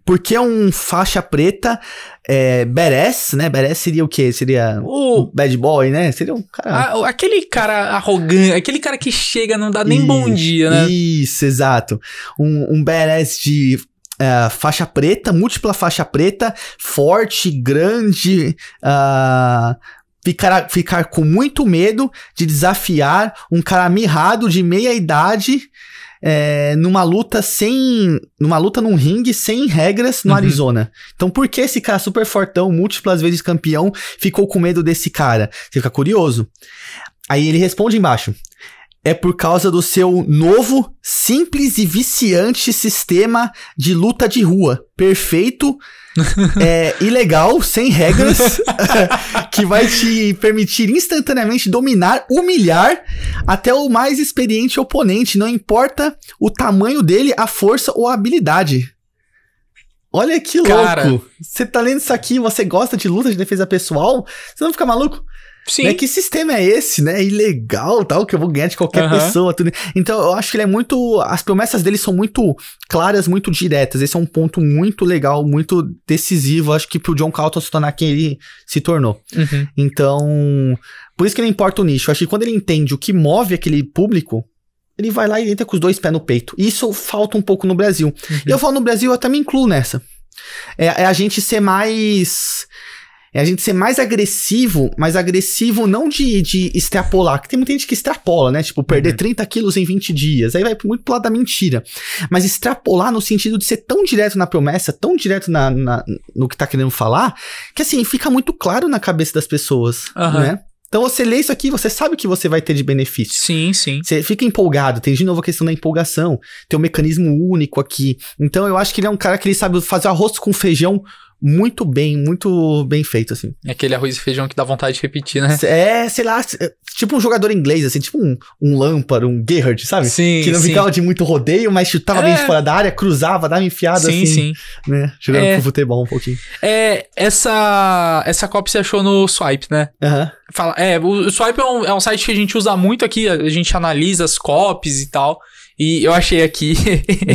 Por que um faixa preta é, Beres, né? Beres seria o quê? Seria o um bad boy, né? Seria um cara... A, aquele cara arrogante, aquele cara que chega não dá nem isso, bom dia, né? Isso, exato. Um, um Beres de Uh, faixa preta, múltipla faixa preta, forte, grande, uh, ficar, ficar com muito medo de desafiar um cara mirrado de meia idade é, numa luta sem. numa luta num ringue sem regras no uhum. Arizona. Então, por que esse cara super fortão, múltiplas vezes campeão, ficou com medo desse cara? Você fica curioso. Aí ele responde embaixo. É por causa do seu novo, simples e viciante sistema de luta de rua, perfeito é, ilegal, sem regras, que vai te permitir instantaneamente dominar, humilhar até o mais experiente oponente, não importa o tamanho dele, a força ou a habilidade. Olha que louco! Você tá lendo isso aqui, você gosta de luta de defesa pessoal? Você não fica maluco? Sim. Né? Que sistema é esse, né? Ilegal, tal, que eu vou ganhar de qualquer uhum. pessoa. Tudo. Então, eu acho que ele é muito. As promessas dele são muito claras, muito diretas. Esse é um ponto muito legal, muito decisivo, acho que pro John Calton se tornar quem ele se tornou. Uhum. Então, por isso que não importa o nicho. Eu acho que quando ele entende o que move aquele público, ele vai lá e entra com os dois pés no peito. Isso falta um pouco no Brasil. Uhum. Eu falo no Brasil, eu até me incluo nessa. É, é a gente ser mais é a gente ser mais agressivo, mas agressivo não de, de extrapolar, que tem muita gente que extrapola, né? Tipo, perder uhum. 30 quilos em 20 dias. Aí vai muito pro lado da mentira. Mas extrapolar no sentido de ser tão direto na promessa, tão direto na, na no que tá querendo falar, que assim, fica muito claro na cabeça das pessoas, uhum. né? Então você lê isso aqui, você sabe o que você vai ter de benefício. Sim, sim. Você fica empolgado, tem de novo a questão da empolgação, tem um mecanismo único aqui. Então eu acho que ele é um cara que ele sabe fazer arroz com feijão muito bem, muito bem feito, assim. É aquele arroz e feijão que dá vontade de repetir, né? É, sei lá, tipo um jogador inglês, assim, tipo um, um Lampard, um Gerrard, sabe? Sim, Que não sim. ficava de muito rodeio, mas chutava é. bem de é. fora da área, cruzava, dava enfiada, sim, assim. Sim, sim. Né? Jogando é. com futebol um pouquinho. É, essa, essa Copa você achou no Swipe, né? Aham. Uhum. Fala, é, o, Swipe é um, é um site que a gente usa muito aqui, a gente analisa as copies e tal. E eu achei aqui.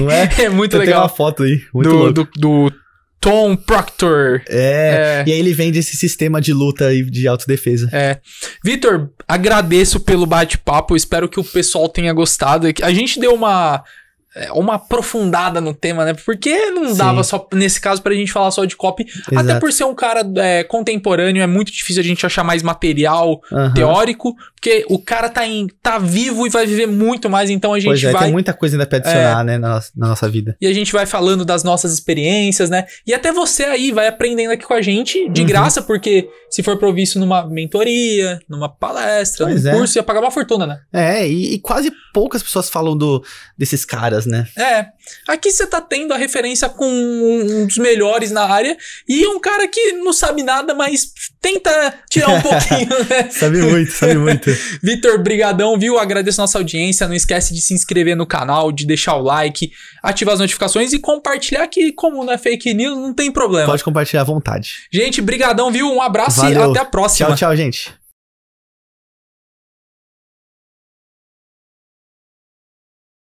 Não é? é muito eu legal. Tem uma foto aí. Muito do, do, do, Tom Proctor. É, é, E aí ele vende esse sistema de luta e de autodefesa. É. Vitor, agradeço pelo bate-papo. Espero que o pessoal tenha gostado. É a gente deu uma é, uma aprofundada no tema, né? Porque não Sim. dava só, nesse caso, pra gente falar só de copy. Exato. Até por ser um cara é, contemporâneo, é muito difícil a gente achar mais material uhum. teórico. Porque o cara tá, em, tá vivo e vai viver muito mais, então a gente pois é, vai... tem muita coisa ainda pra adicionar, é, né, na, na, nossa vida. E a gente vai falando das nossas experiências, né? E até você aí vai aprendendo aqui com a gente, de uhum. graça, porque se for provisto numa mentoria, numa palestra, pois num é. curso, ia pagar uma fortuna, né? É, e, e, quase poucas pessoas falam do, desses caras, né? É. Aqui você tá tendo a referência com um, um dos melhores na área e é um cara que não sabe nada, mas tenta tirar um pouquinho, né? sabe muito, sabe muito. Vitor, brigadão, viu? Agradeço nossa audiência. Não esquece de se inscrever no canal, de deixar o like, ativar as notificações e compartilhar que como não é fake news, não tem problema. Pode compartilhar à vontade. Gente, brigadão, viu? Um abraço Valeu. e até a próxima. Tchau, tchau, gente.